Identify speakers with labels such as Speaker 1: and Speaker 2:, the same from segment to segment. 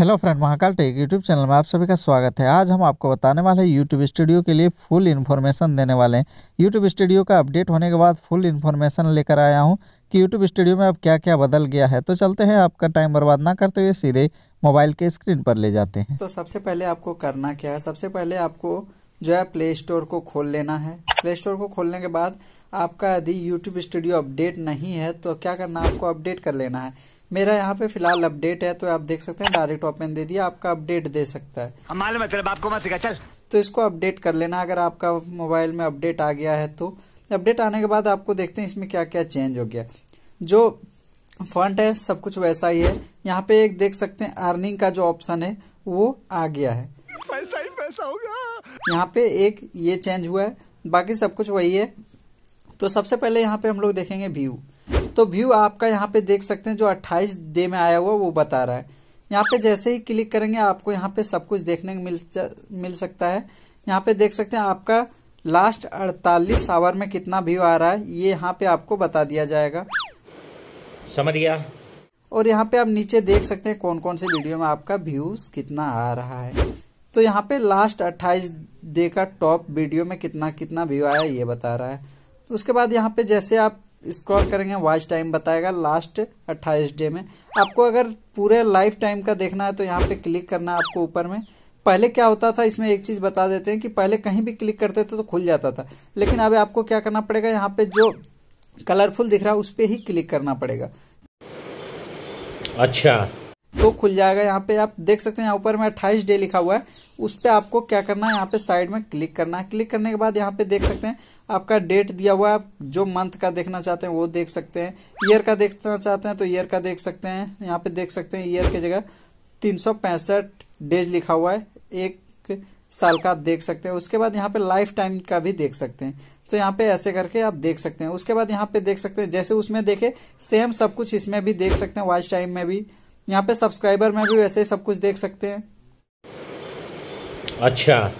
Speaker 1: hello friend Mahakal tech YouTube channel में आप सभी का स्वागत है आज हम आपको बताने वाले हैं यूट्यूब स्टूडियो के लिए फुल इन्फॉर्मेशन देने वाले हैं यूट्यूब स्टूडियो का अपडेट होने के बाद फुल इन्फॉर्मेशन लेकर आया हूं कि यूट्यूब स्टूडियो में अब क्या क्या बदल गया है तो चलते हैं आपका टाइम बर्बाद ना करते हुए सीधे मोबाइल के स्क्रीन पर ले जाते हैं तो सबसे पहले आपको करना क्या है सबसे पहले आपको जो है प्ले स्टोर को खोल लेना है प्ले स्टोर को खोलने के बाद आपका यदि यूट्यूब स्टूडियो अपडेट नहीं है तो क्या करना है आपको अपडेट कर लेना है मेरा यहाँ पे फिलहाल अपडेट है तो आप देख सकते हैं डायरेक्ट ओपन दे दिया आपका अपडेट दे सकता है मालूम है तेरे बाप को मत सिखा चल तो इसको अपडेट कर लेना अगर आपका मोबाइल में अपडेट आ गया है तो अपडेट आने के बाद आपको देखते हैं इसमें क्या क्या चेंज हो गया जो फंड है सब कुछ वैसा ही है यहाँ पे एक देख सकते हैं अर्निंग का जो ऑप्शन है वो आ गया है पैसा ही पैसा होगा यहाँ पे एक ये चेंज हुआ है बाकी सब कुछ वही है तो सबसे पहले यहाँ पे हम लोग देखेंगे व्यू तो व्यू आपका यहाँ पे देख सकते हैं जो 28 डे में आया हुआ वो बता रहा है यहाँ पे जैसे ही क्लिक करेंगे आपको यहाँ पे सब कुछ देखने को मिल मिल सकता है यहाँ पे देख सकते हैं आपका लास्ट 48 आवर में कितना व्यू आ रहा है ये यहाँ पे आपको बता दिया जाएगा समझ गया और यहाँ पे आप नीचे देख सकते हैं कौन कौन से वीडियो में आपका व्यूज कितना आ रहा है तो यहाँ पे लास्ट 28 डे का टॉप वीडियो में कितना कितना व्यू आया ये बता रहा है उसके बाद यहाँ पे जैसे आप स्क्रॉल करेंगे वॉच टाइम बताएगा लास्ट 28 डे में आपको अगर पूरे लाइफ टाइम का देखना है तो यहाँ पे क्लिक करना है आपको ऊपर में पहले क्या होता था इसमें एक चीज बता देते हैं कि पहले कहीं भी क्लिक करते थे तो खुल जाता था लेकिन अब आपको क्या करना पड़ेगा यहाँ पे जो कलरफुल दिख रहा है उस पर ही क्लिक करना पड़ेगा अच्छा तो खुल जाएगा यहाँ पे आप देख सकते हैं यहाँ ऊपर में अट्ठाईस डे लिखा हुआ है उस पर आपको क्या करना है यहाँ पे साइड में क्लिक करना है क्लिक करने के बाद यहाँ पे देख सकते हैं आपका डेट दिया हुआ है आप जो मंथ का देखना चाहते हैं वो देख सकते हैं ईयर का देखना चाहते हैं तो ईयर का देख सकते हैं यहाँ पे देख सकते हैं ईयर की जगह तीन डेज लिखा हुआ है एक साल का आप देख सकते हैं उसके बाद यहाँ पे लाइफ टाइम का भी देख सकते हैं तो यहाँ पे ऐसे करके आप देख सकते हैं उसके बाद यहाँ पे देख सकते हैं जैसे उसमें देखे सेम सब कुछ इसमें भी देख सकते हैं वाइस टाइम में भी यहाँ पे सब्सक्राइबर में भी वैसे ही सब कुछ देख सकते हैं अच्छा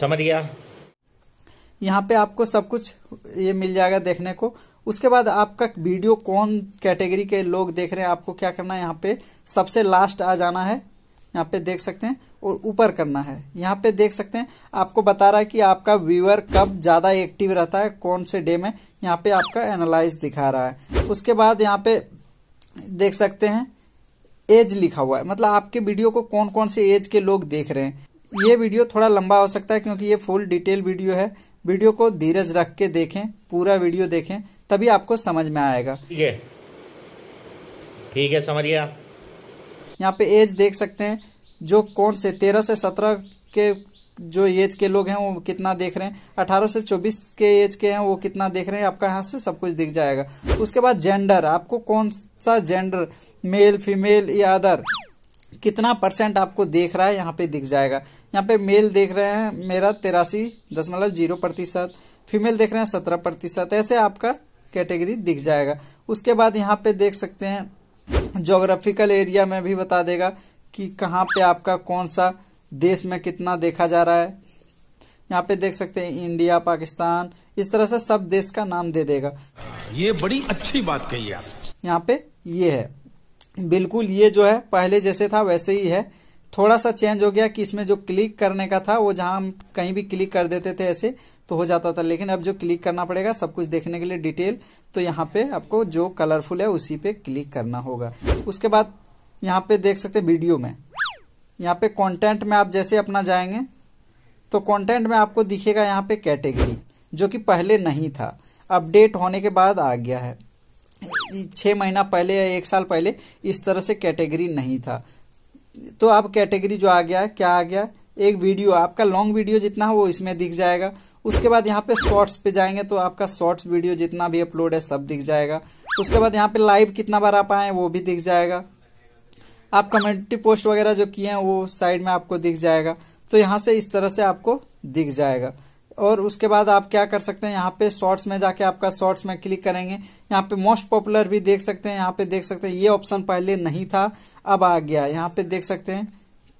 Speaker 1: समझ गया यहाँ पे आपको सब कुछ ये मिल जाएगा देखने को उसके बाद आपका वीडियो कौन कैटेगरी के लोग देख रहे हैं आपको क्या करना है यहाँ पे सबसे लास्ट आ जाना है यहाँ पे देख सकते हैं और ऊपर करना है यहाँ पे देख सकते हैं आपको बता रहा है कि आपका व्यूअर कब ज्यादा एक्टिव रहता है कौन से डे में यहाँ पे आपका एनालाइज दिखा रहा है उसके बाद यहाँ पे देख सकते हैं एज लिखा हुआ है मतलब आपके वीडियो को कौन कौन से एज के लोग देख रहे हैं ये वीडियो थोड़ा लंबा हो सकता है क्योंकि ये फुल डिटेल वीडियो है वीडियो को धीरज रख के देखें पूरा वीडियो देखें तभी आपको समझ में आएगा ठीक है ठीक है समझिए यहाँ पे एज देख सकते हैं जो कौन से तेरह से सत्रह के जो एज के लोग हैं वो कितना देख रहे हैं अठारह से चौबीस के एज के हैं वो कितना देख रहे हैं आपका यहाँ से सब कुछ दिख जाएगा उसके बाद जेंडर आपको कौन सा जेंडर मेल फीमेल या अदर कितना परसेंट आपको देख रहा है यहाँ पे दिख जाएगा यहाँ पे मेल देख रहे हैं मेरा तेरासी दशमलव जीरो प्रतिशत फीमेल देख रहे हैं सत्रह प्रतिशत ऐसे आपका कैटेगरी दिख जाएगा उसके बाद यहाँ पे देख सकते हैं जोग्राफिकल एरिया में भी बता देगा कि कहाँ पे आपका कौन सा देश में कितना देखा जा रहा है यहाँ पे देख सकते हैं इंडिया पाकिस्तान इस तरह से सब देश का नाम दे देगा ये बड़ी अच्छी बात कही आप यहाँ पे ये है बिल्कुल ये जो है पहले जैसे था वैसे ही है थोड़ा सा चेंज हो गया कि इसमें जो क्लिक करने का था वो जहां हम कहीं भी क्लिक कर देते थे ऐसे तो हो जाता था लेकिन अब जो क्लिक करना पड़ेगा सब कुछ देखने के लिए डिटेल तो यहाँ पे आपको जो कलरफुल है उसी पे क्लिक करना होगा उसके बाद यहाँ पे देख सकते वीडियो में यहाँ पे कंटेंट में आप जैसे अपना जाएंगे तो कंटेंट में आपको दिखेगा यहाँ पे कैटेगरी जो कि पहले नहीं था अपडेट होने के बाद आ गया है छः महीना पहले या एक साल पहले इस तरह से कैटेगरी नहीं था तो अब कैटेगरी जो आ गया है क्या आ गया एक वीडियो आपका लॉन्ग वीडियो जितना है वो इसमें दिख जाएगा उसके बाद यहाँ पे शॉर्ट्स पे जाएंगे तो आपका शॉर्ट्स वीडियो जितना भी अपलोड है सब दिख जाएगा उसके बाद यहाँ पे लाइव कितना बार आप आए वो भी दिख जाएगा आप कमेंटी पोस्ट वगैरह जो किए हैं वो साइड में आपको दिख जाएगा तो यहाँ से इस तरह से आपको दिख जाएगा और उसके बाद आप क्या कर सकते हैं यहाँ पे शॉर्ट्स में जाके आपका शॉर्ट्स में क्लिक करेंगे यहाँ पे मोस्ट पॉपुलर भी देख सकते हैं यहाँ पे देख सकते हैं ये ऑप्शन पहले नहीं था अब आ गया यहाँ पे देख सकते हैं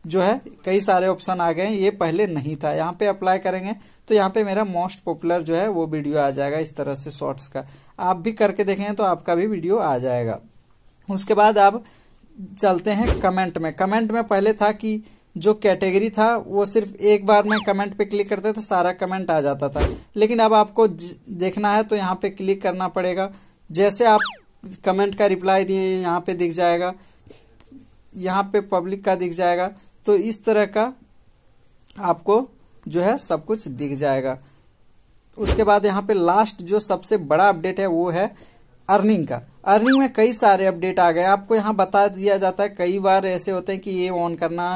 Speaker 1: जो है कई सारे ऑप्शन आ गए हैं ये पहले नहीं था यहाँ पे अप्लाई करेंगे तो यहाँ पे मेरा मोस्ट पॉपुलर जो है वो वीडियो आ जाएगा इस तरह से शॉर्ट्स का आप भी करके देखेंगे तो आपका भी वीडियो आ जाएगा उसके बाद आप चलते हैं कमेंट में कमेंट में पहले था कि जो कैटेगरी था वो सिर्फ एक बार में कमेंट पे क्लिक करते थे सारा कमेंट आ जाता था लेकिन अब आपको देखना है तो यहाँ पे क्लिक करना पड़ेगा जैसे आप कमेंट का रिप्लाई दिए यहाँ पे दिख जाएगा यहाँ पे पब्लिक का दिख जाएगा तो इस तरह का आपको जो है सब कुछ दिख जाएगा उसके बाद यहाँ पे लास्ट जो सबसे बड़ा अपडेट है वो है अर्निंग का अर्निंग में कई सारे अपडेट आ गए आपको यहाँ बता दिया जाता है कई बार ऐसे होते हैं कि ये ऑन करना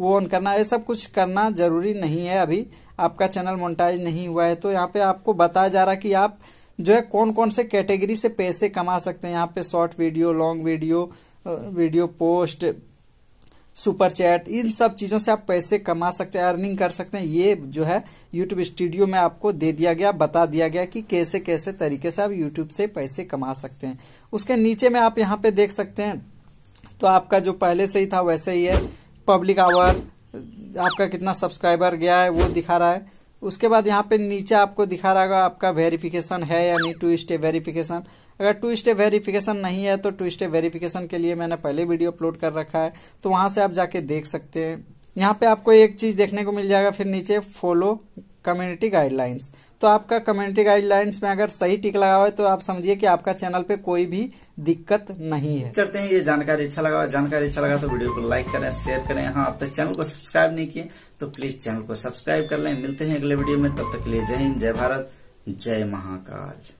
Speaker 1: वो ऑन करना ये सब कुछ करना जरूरी नहीं है अभी आपका चैनल मोनिटाइज नहीं हुआ है तो यहाँ पे आपको बताया जा रहा है कि आप जो है कौन कौन से कैटेगरी से पैसे कमा सकते हैं यहाँ पे short video long video video post super chat इन सब चीजों से आप पैसे कमा सकते हैं अर्निंग कर सकते हैं ये जो है यूट्यूब स्टूडियो में आपको दे दिया गया बता दिया गया कि कैसे कैसे तरीके से आप यूट्यूब से पैसे कमा सकते हैं उसके नीचे में आप यहाँ पे देख सकते हैं तो आपका जो पहले से ही था वैसे ही है पब्लिक आवर आपका कितना सब्सक्राइबर गया है वो दिखा रहा है उसके बाद यहाँ पे नीचे आपको दिखा रहा होगा आपका वेरिफिकेशन है या नहीं टू स्टेप वेरिफिकेशन अगर टू स्टेप वेरिफिकेशन नहीं है तो टू स्टेप वेरिफिकेशन के लिए मैंने पहले वीडियो अपलोड कर रखा है तो वहां से आप जाके देख सकते हैं यहाँ पे आपको एक चीज देखने को मिल जाएगा फिर नीचे फॉलो कम्युनिटी गाइडलाइंस तो आपका कम्युनिटी गाइडलाइंस में अगर सही टिक लगा हुआ है तो आप समझिए कि आपका चैनल पे कोई भी दिक्कत नहीं है करते हैं ये जानकारी अच्छा लगा जानकारी अच्छा लगा तो वीडियो को लाइक करें शेयर करें हाँ अब तक चैनल को सब्सक्राइब नहीं किए तो प्लीज चैनल को सब्सक्राइब कर लें मिलते हैं अगले वीडियो में तब तक के लिए जय हिंद जय भारत जय महाकाल